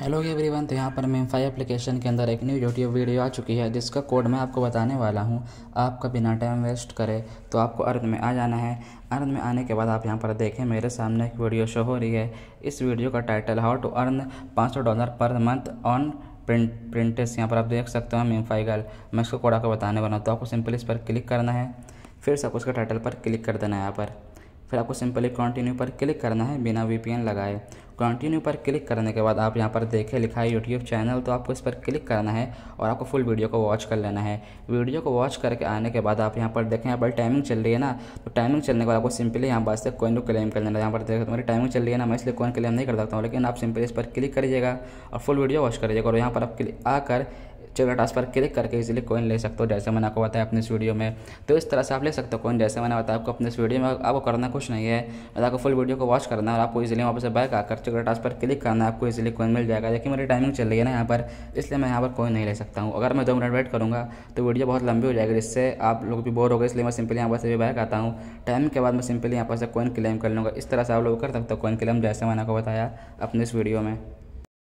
hello everyone तो यहाँ पर मैं फाइव एप्लीकेशन के अंदर एक न्यू यूट्यूब वीडियो आ चुकी है जिसका कोड मैं आपको बताने वाला हूँ आपका बिना टाइम वेस्ट करे तो आपको अर्थ में आ जाना है अर्न में आने के बाद आप यहाँ पर देखें मेरे सामने एक वीडियो शो हो रही है इस वीडियो का टाइटल हाउ टू अर्न पाँच dollar per month on print प्रिंटेस यहाँ पर आप देख सकते हो मेमफाई गर्ल मैं इसको कोड आपको बताने वाला हूँ तो आपको सिंपल इस पर क्लिक करना है फिर सब उसके टाइटल पर क्लिक कर देना है यहाँ पर फिर आपको सिंपली कंटिन्यू पर क्लिक करना है बिना वीपीएन लगाए कंटिन्यू पर क्लिक करने के बाद आप यहाँ पर देखें लिखा है यूट्यूब चैनल तो आपको इस पर क्लिक करना है और आपको फुल वीडियो को वॉच कर लेना है वीडियो को वॉच करके आने के बाद आप यहाँ पर देखें यहाँ पर टाइमिंग चल रही है ना तो टाइमिंग चलने के बाद आपको सिंपली यहाँ पास से कोइन को क्लेम कर लेना है यहाँ पर देखो तुम्हारी टाइमिंग चल रही है ना मैं इसलिए कोइन क्लेम नहीं कर सकता हूँ लेकिन आप सिंपली इस पर क्लिक करिएगा और फुल वीडियो वॉच करिएगा और यहाँ पर आप आकर चलो पर क्लिक करके इजीली कोइन ले सकते हो जैसे मैंने आपको बताया अपने वीडियो में तो इस तरह से आप ले सकते हो कोइन जैसे मैंने बताया आपको अपने वीडियो में आपको करना कुछ नहीं है मैं आपको फुल वीडियो को वॉच करना है और आपको इजीली वहाँ से बैक आकर चलो पर क्लिक करना आपको इजीली कोइन मिल जाएगा लेकिन मेरी टाइमिंग चल रही है ना यहाँ पर इसलिए मैं यहाँ पर कोई नहीं ले सकता हूँ अगर मैं दो मिनट वेट करूँगा तो वीडियो बहुत लंबी हो जाएगी जिससे आप लोग भी बोर हो गए इसलिए मैं सिंपली यहाँ पर से बैक आता हूँ टाइमिंग के बाद मैं सिंपली यहाँ पर से कॉइन क्लेम कर लूँगा इस तरह से आप लोग कर सकते हो कोइन क्लेम जैसे मैंने आपको बताया अपने इस वीडियो में